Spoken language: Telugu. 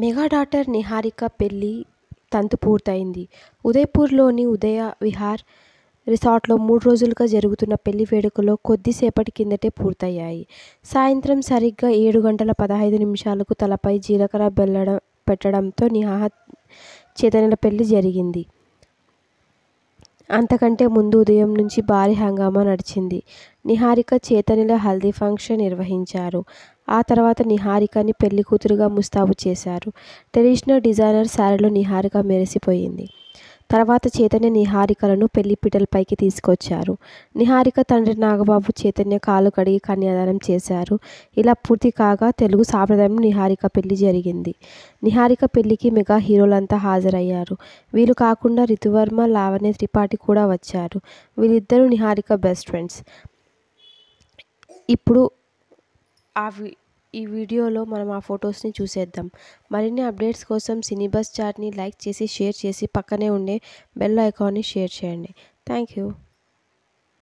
మెగా డాటర్ నిహారిక పెళ్లి తంతు పూర్తయింది ఉదయపూర్లోని ఉదయ విహార్ రిసార్ట్లో మూడు రోజులుగా జరుగుతున్న పెళ్లి వేడుకలో కొద్దిసేపటి కిందటే పూర్తయ్యాయి సాయంత్రం సరిగ్గా ఏడు గంటల పదహైదు నిమిషాలకు తలపై జీలకర్ర బెల్లడం పెట్టడంతో నిహా చేతనల పెళ్లి జరిగింది అంతకంటే ముందు ఉదయం నుంచి భారీ హంగామా నడిచింది నిహారిక చేతనిల హల్దీ ఫంక్షన్ నిర్వహించారు ఆ తర్వాత నిహారికని పెళ్లి కూతురుగా ముస్తాబు చేశారు ట్రెడిషనల్ డిజైనర్ శారీలో నిహారిక మెరిసిపోయింది తర్వాత చైతన్య నిహారికలను పెళ్లి పీటలపైకి తీసుకొచ్చారు నిహారిక తండ్రి నాగబాబు చైతన్య కాలు కడిగి కన్యాదానం చేశారు ఇలా పూర్తి కాగా తెలుగు సాంప్రదాయం నిహారిక పెళ్లి జరిగింది నిహారిక పెళ్లికి మెగా హీరోలంతా హాజరయ్యారు వీరు కాకుండా రితువర్మ లావణ్య త్రిపాఠి కూడా వచ్చారు వీళ్ళిద్దరూ నిహారిక బెస్ట్ ఫ్రెండ్స్ ఇప్పుడు ఆ ఈ వీడియోలో మనం ఆ ఫొటోస్ని చూసేద్దాం మరిన్ని అప్డేట్స్ కోసం సినీబస్ చాట్ని లైక్ చేసి షేర్ చేసి పక్కనే ఉండే బెల్ ఐకాన్ని షేర్ చేయండి థ్యాంక్ యూ